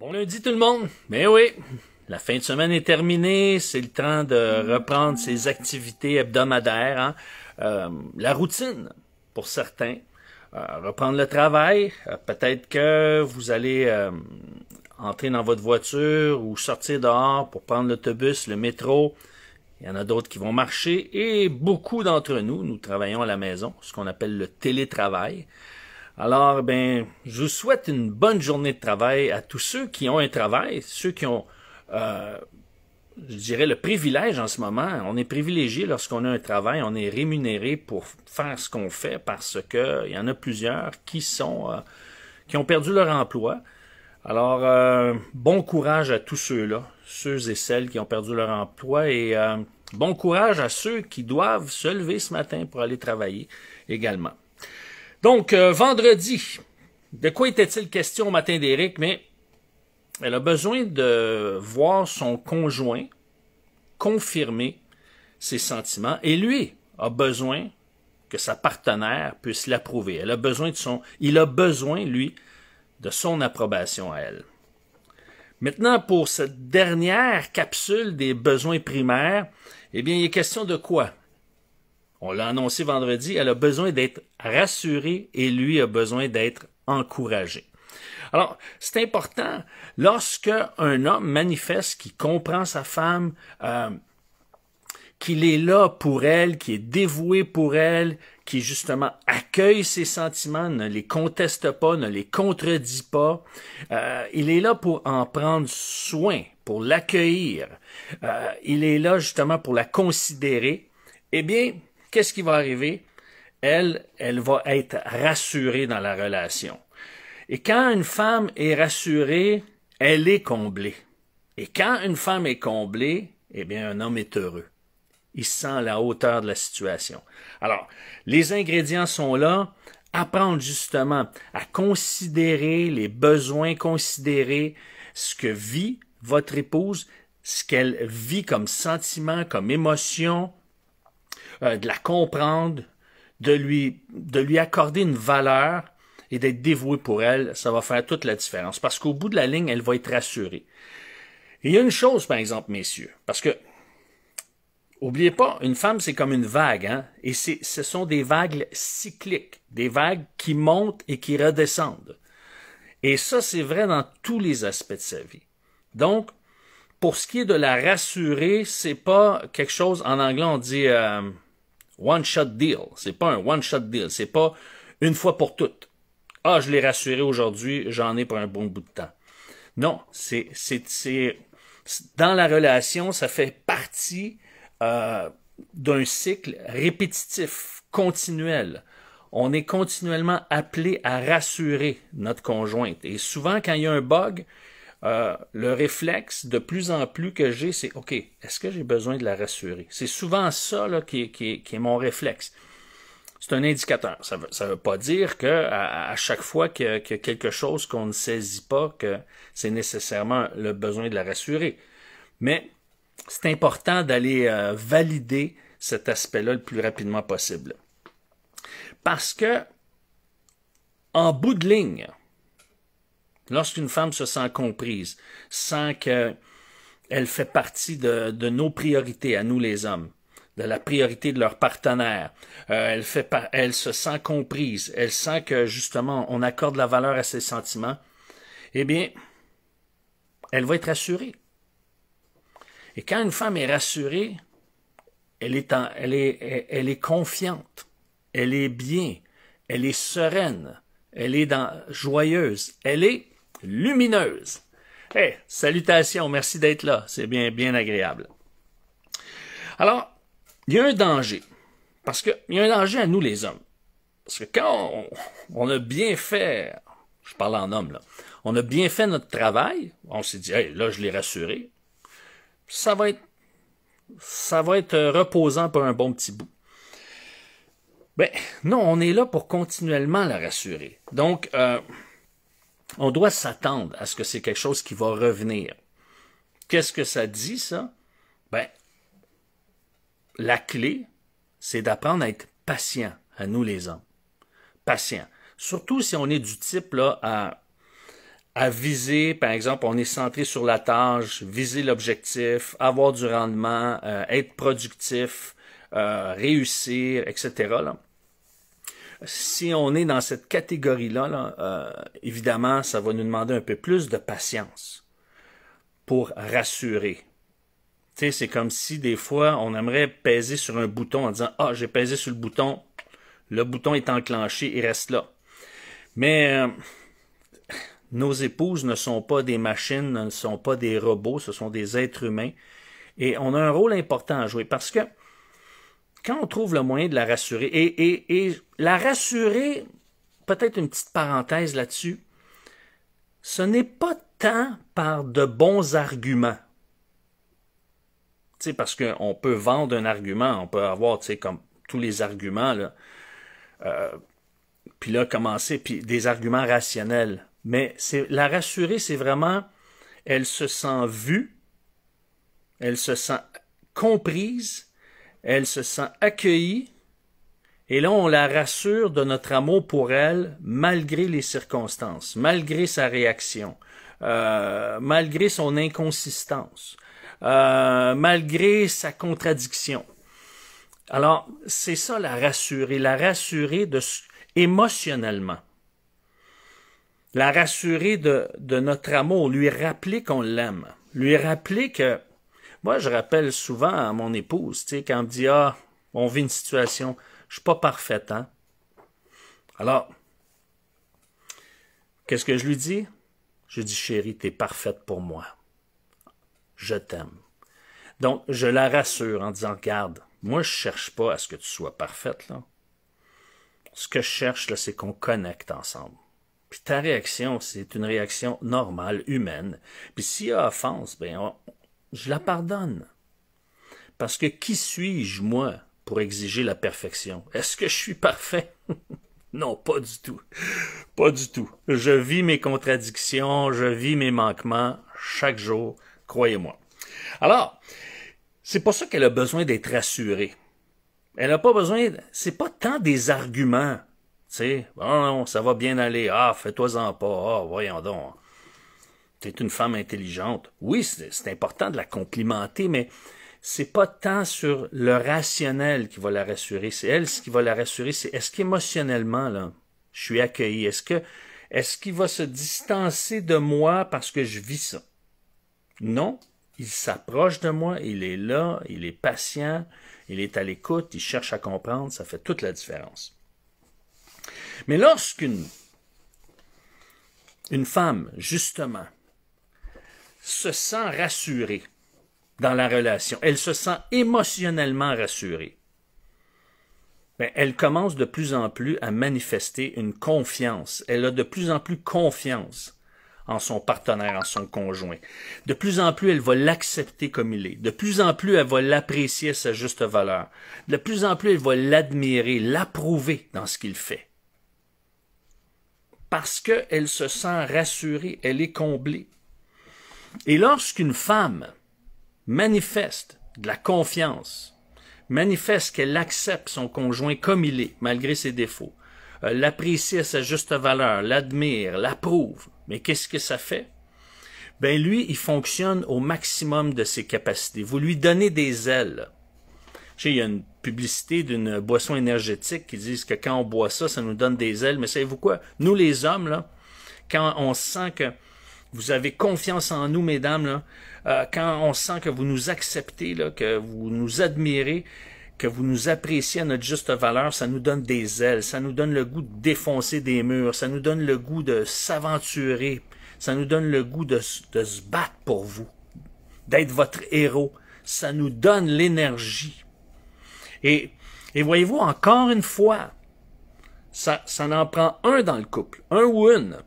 Bon lundi tout le monde. Mais ben oui, la fin de semaine est terminée, c'est le temps de reprendre ses activités hebdomadaires. Hein. Euh, la routine pour certains, euh, reprendre le travail. Euh, peut-être que vous allez entrer dans votre voiture ou sortir dehors pour prendre l'autobus, le métro. Il y en a d'autres qui vont marcher et beaucoup d'entre nous, nous travaillons à la maison, ce qu'on appelle le télétravail. Alors, ben, je vous souhaite une bonne journée de travail à tous ceux qui ont un travail, ceux qui ont, euh, je dirais, le privilège en ce moment. On est privilégié lorsqu'on a un travail, on est rémunéré pour faire ce qu'on fait parce que il y en a plusieurs qui sont, euh, qui ont perdu leur emploi. Alors, euh, bon courage à tous ceux-là, ceux et celles qui ont perdu leur emploi et bon courage à ceux qui doivent se lever ce matin pour aller travailler également. Donc, euh, vendredi, de quoi était-il question au matin d'Éric? Mais elle a besoin de voir son conjoint confirmer ses sentiments et lui a besoin que sa partenaire puisse l'approuver. Elle a besoin de son, il a besoin, lui, de son approbation à elle. Maintenant, pour cette dernière capsule des besoins primaires, eh bien, il est question de quoi? On l'a annoncé vendredi, elle a besoin d'être rassurée et lui a besoin d'être encouragé. Alors, c'est important, lorsque un homme manifeste qu'il comprend sa femme, euh, qu'il est là pour elle, qu'il est dévoué pour elle, qui justement accueille ses sentiments, ne les conteste pas, ne les contredit pas. Euh, il est là pour en prendre soin, pour l'accueillir. Euh, il est là justement pour la considérer. Eh bien, Qu'est-ce qui va arriver? Elle, elle va être rassurée dans la relation. Et quand une femme est rassurée, elle est comblée. Et quand une femme est comblée, eh bien, un homme est heureux. Il sent la hauteur de la situation. Alors, les ingrédients sont là. Apprendre justement à considérer les besoins, considérer ce que vit votre épouse, ce qu'elle vit comme sentiment, comme émotion, euh, de la comprendre, de lui, de lui accorder une valeur et d'être dévoué pour elle, ça va faire toute la différence. Parce qu'au bout de la ligne, elle va être rassurée. il y a une chose, par exemple, messieurs, parce que Oubliez pas, une femme, c'est comme une vague, hein? et ce sont des vagues cycliques, des vagues qui montent et qui redescendent. Et ça, c'est vrai dans tous les aspects de sa vie. Donc, pour ce qui est de la rassurer, c'est pas quelque chose, en anglais, on dit... Euh, One shot deal. C'est pas un one shot deal. C'est pas une fois pour toutes. Ah, je l'ai rassuré aujourd'hui, j'en ai pour un bon bout de temps. Non, c'est, c'est, c'est, dans la relation, ça fait partie euh, d'un cycle répétitif, continuel. On est continuellement appelé à rassurer notre conjointe. Et souvent, quand il y a un bug, euh, le réflexe de plus en plus que j'ai, c'est OK, est-ce que j'ai besoin de la rassurer? C'est souvent ça là, qui, est mon réflexe. C'est un indicateur. Ça ne veut, pas dire que à, chaque fois que, a quelque chose qu'on ne saisit pas, que c'est nécessairement le besoin de la rassurer. Mais c'est important d'aller euh, valider cet aspect-là le plus rapidement possible. Parce que, en bout de ligne, Lorsqu'une femme se sent comprise, sent qu'elle fait partie de, nos priorités à nous les hommes, de la priorité de leur partenaire. Euh, elle, se sent comprise. Elle sent que justement on accorde la valeur à ses sentiments. Eh bien, elle va être rassurée. Et quand une femme est rassurée, elle est, confiante, elle est bien, elle est sereine, elle est joyeuse, elle est lumineuse. Hey, salutations, merci d'être là, c'est bien, bien agréable. Alors, il y a un danger, parce il y a un danger à nous les hommes. Parce que quand on, a bien fait, je parle en homme là, on a bien fait notre travail, on s'est dit, hey, là je l'ai rassuré, ça va être, ça va être euh, reposant pour un bon petit bout. Ben, non, on est là pour continuellement la rassurer. Donc, euh, on doit s'attendre à ce que c'est quelque chose qui va revenir. Qu'est-ce que ça dit, ça? Ben, la clé, c'est d'apprendre à être patient, à nous les hommes. Patient. Surtout si on est du type là, à, à viser, par exemple, on est centré sur la tâche, viser l'objectif, avoir du rendement, euh, être productif, euh, réussir, etc. Là si on est dans cette catégorie-là, euh, évidemment, ça va nous demander un peu plus de patience pour rassurer. C'est comme si des fois, on aimerait peser sur un bouton en disant Ah, j'ai pesé sur le bouton, le bouton est enclenché, il reste là. Mais euh, nos épouses ne sont pas des machines, ne sont pas des robots, ce sont des êtres humains. Et on a un rôle important à jouer parce que quand on trouve le moyen de la rassurer, et, la rassurer, peut-être une petite parenthèse là-dessus, ce n'est pas tant par de bons arguments. sais, parce qu'on peut vendre un argument, on peut avoir comme tous les arguments, là, euh, puis là, commencer, puis des arguments rationnels. Mais la rassurer, c'est vraiment, elle se sent vue, elle se sent comprise, elle se sent accueillie, et là on la rassure de notre amour pour elle, malgré les circonstances, malgré sa réaction, euh, malgré son inconsistance, euh, malgré sa contradiction. Alors, c'est ça la rassurer, la rassurer de, émotionnellement. La rassurer de, de notre amour, lui rappeler qu'on l'aime, lui rappeler que moi, je rappelle souvent à mon épouse, tu sais, quand on me dit Ah, on vit une situation, je suis pas parfaite, hein. Alors, qu'est-ce que je lui dis? Je dis, chérie, es parfaite pour moi. Je t'aime. Donc, je la rassure en disant, garde, moi, je cherche pas à ce que tu sois parfaite, là. Ce que je cherche, là, c'est qu'on connecte ensemble. Puis ta réaction, c'est une réaction normale, humaine. Puis s'il y a offense, ben, je la pardonne. Parce que qui suis-je, moi, pour exiger la perfection? Est-ce que je suis parfait? non, pas du tout. Pas du tout. Je vis mes contradictions, je vis mes manquements chaque jour, croyez-moi. Alors, c'est pour ça qu'elle a besoin d'être rassurée. Elle n'a pas besoin, c'est pas tant des arguments. Tu sais, bon, non, ça va bien aller. Ah, fais-toi-en pas. Ah, voyons donc t'es une femme intelligente. Oui, c'est important de la complimenter, mais c'est pas tant sur le rationnel qui va la rassurer, c'est elle ce qui va la rassurer, c'est est-ce qu'émotionnellement, là, je suis accueilli, est-ce que, est-ce qu'il va se distancer de moi parce que je vis ça? Non, il s'approche de moi, il est là, il est patient, il est à l'écoute, il cherche à comprendre, ça fait toute la différence. Mais lorsqu'une une femme, justement, se sent rassurée dans la relation. Elle se sent émotionnellement rassurée. Ben, elle commence de plus en plus à manifester une confiance. Elle a de plus en plus confiance en son partenaire, en son conjoint. De plus en plus, elle va l'accepter comme il est. De plus en plus, elle va l'apprécier à sa juste valeur. De plus en plus, elle va l'admirer, l'approuver dans ce qu'il fait. Parce qu'elle se sent rassurée, elle est comblée. Et lorsqu'une femme manifeste de la confiance, manifeste qu'elle accepte son conjoint comme il est, malgré ses défauts, euh, l'apprécie à sa juste valeur, l'admire, l'approuve, mais qu'est-ce que ça fait? Ben lui, il fonctionne au maximum de ses capacités. Vous lui donnez des ailes. j'ai il y a une publicité d'une boisson énergétique qui disent que quand on boit ça, ça nous donne des ailes. Mais savez-vous quoi? Nous, les hommes, là, quand on sent que vous avez confiance en nous, mesdames. Euh, quand on sent que vous nous acceptez, là, que vous nous admirez, que vous nous appréciez à notre juste valeur, ça nous donne des ailes, ça nous donne le goût de défoncer des murs, ça nous donne le goût de s'aventurer, ça nous donne le goût de, se battre pour vous, d'être votre héros, ça nous donne l'énergie. Et, et voyez-vous, encore une fois, ça, ça en prend un dans le couple, un ou une,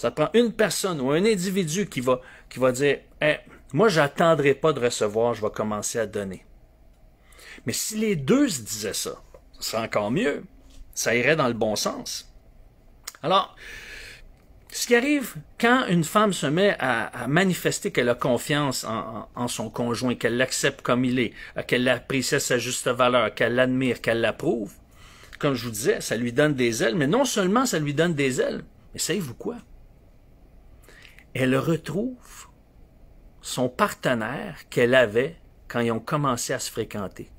ça prend une personne ou un individu qui va, qui va dire Moi, Moi, n'attendrai pas de recevoir, je vais commencer à donner. Mais si les deux se disaient ça, ce serait encore mieux. Ça irait dans le bon sens. Alors, ce qui arrive quand une femme se met à, manifester qu'elle a confiance en, en son conjoint, qu'elle l'accepte comme il est, euh, qu'elle apprécie sa juste valeur, qu'elle l'admire, qu'elle l'approuve, comme je vous disais, ça lui donne des ailes, mais non seulement ça lui donne des ailes, mais savez-vous quoi? elle retrouve son partenaire qu'elle avait quand ils ont commencé à se fréquenter.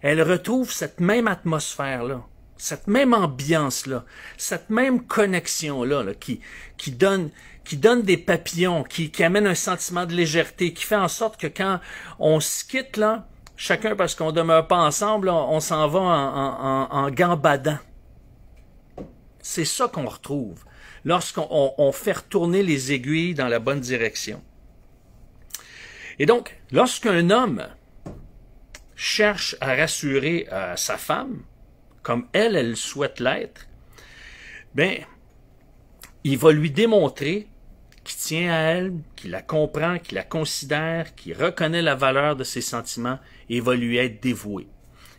Elle retrouve cette même atmosphère-là, cette même ambiance-là, cette même connexion-là qui, qui, donne, qui donne des papillons, qui, amène un sentiment de légèreté, qui fait en sorte que quand on se quitte, là, chacun parce qu'on ne demeure pas ensemble, on, s'en va en, en gambadant. C'est ça qu'on retrouve lorsqu'on fait tourner les aiguilles dans la bonne direction. Et donc, lorsqu'un homme cherche à rassurer euh, sa femme, comme elle, elle souhaite l'être, ben, il va lui démontrer qu'il tient à elle, qu'il la comprend, qu'il la considère, qu'il reconnaît la valeur de ses sentiments et va lui être dévoué.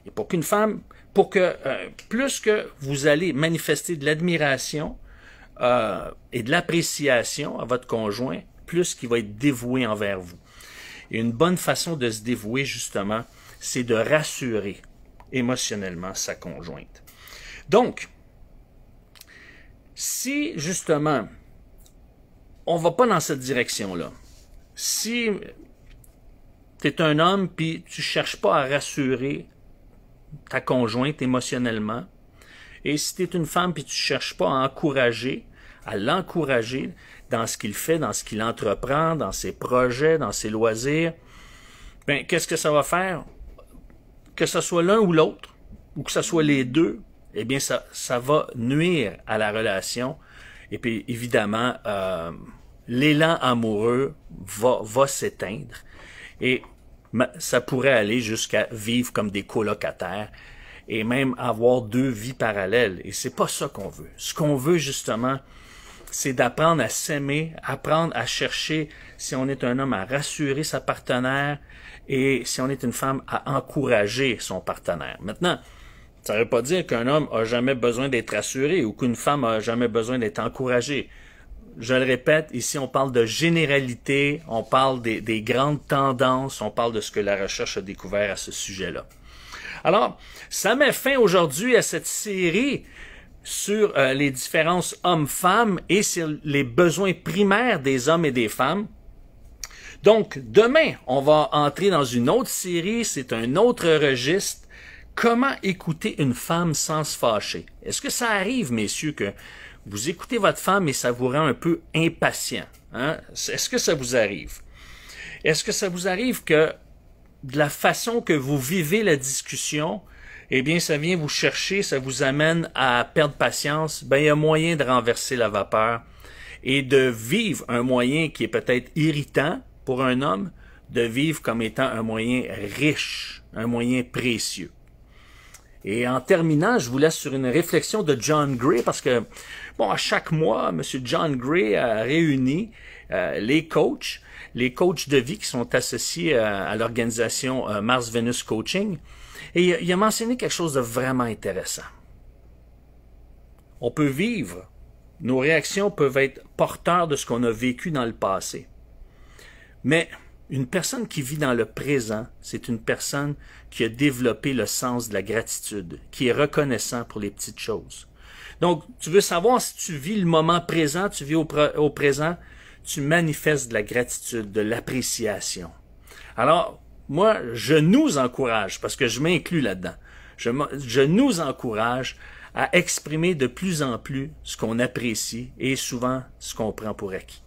Et pour qu'une femme, pour que euh, plus que vous allez manifester de l'admiration, euh, et de l'appréciation à votre conjoint, plus qu'il va être dévoué envers vous. Et une bonne façon de se dévouer, justement, c'est de rassurer émotionnellement sa conjointe. Donc, si justement on va pas dans cette direction-là, si tu es un homme puis tu cherches pas à rassurer ta conjointe émotionnellement, et si tu es une femme puis tu cherches pas à encourager à l'encourager dans ce qu'il fait, dans ce qu'il entreprend, dans ses projets, dans ses loisirs, ben, qu'est-ce que ça va faire? Que ce soit l'un ou l'autre, ou que ce soit les deux, eh bien, ça, ça va nuire à la relation. Et puis, évidemment, euh, l'élan amoureux va, va s'éteindre. Et ça pourrait aller jusqu'à vivre comme des colocataires et même avoir deux vies parallèles. Et c'est pas ça qu'on veut. Ce qu'on veut, justement, c'est d'apprendre à s'aimer, apprendre à chercher, si on est un homme, à rassurer sa partenaire et si on est une femme, à encourager son partenaire. Maintenant, ça ne veut pas dire qu'un homme a jamais besoin d'être rassuré ou qu'une femme a jamais besoin d'être encouragée. Je le répète, ici on parle de généralité, on parle des, des grandes tendances, on parle de ce que la recherche a découvert à ce sujet-là. Alors, ça met fin aujourd'hui à cette série sur euh, les différences hommes-femmes et sur les besoins primaires des hommes et des femmes. Donc, demain, on va entrer dans une autre série, c'est un autre registre. Comment écouter une femme sans se fâcher? Est-ce que ça arrive, messieurs, que vous écoutez votre femme et ça vous rend un peu impatient? Hein? Est-ce que ça vous arrive? Est-ce que ça vous arrive que de la façon que vous vivez la discussion, eh bien, ça vient vous chercher, ça vous amène à perdre patience, ben, il y a moyen de renverser la vapeur et de vivre un moyen qui est peut-être irritant pour un homme, de vivre comme étant un moyen riche, un moyen précieux. Et en terminant, je vous laisse sur une réflexion de John Gray parce que, bon, à chaque mois, M. John Gray a réuni euh, les coachs, les coachs de vie qui sont associés euh, à l'organisation euh, Mars Venus Coaching. Et il a mentionné quelque chose de vraiment intéressant. On peut vivre, nos réactions peuvent être porteurs de ce qu'on a vécu dans le passé. Mais une personne qui vit dans le présent, c'est une personne qui a développé le sens de la gratitude, qui est reconnaissant pour les petites choses. Donc, tu veux savoir si tu vis le moment présent, tu vis au, au présent, tu manifestes de la gratitude, de l'appréciation. Alors, moi, je nous encourage, parce que je m'inclus là-dedans, je, nous encourage à exprimer de plus en plus ce qu'on apprécie et souvent ce qu'on prend pour acquis.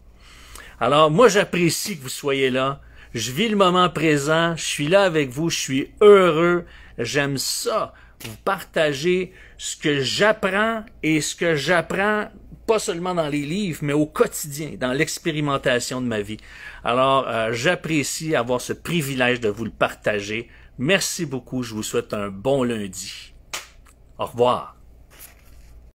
Alors, moi, j'apprécie que vous soyez là. Je vis le moment présent. Je suis là avec vous. Je suis heureux. J'aime ça. Vous partagez ce que j'apprends et ce que j'apprends pas seulement dans les livres, mais au quotidien, dans l'expérimentation de ma vie. Alors, euh, j'apprécie avoir ce privilège de vous le partager. Merci beaucoup, je vous souhaite un bon lundi. Au revoir.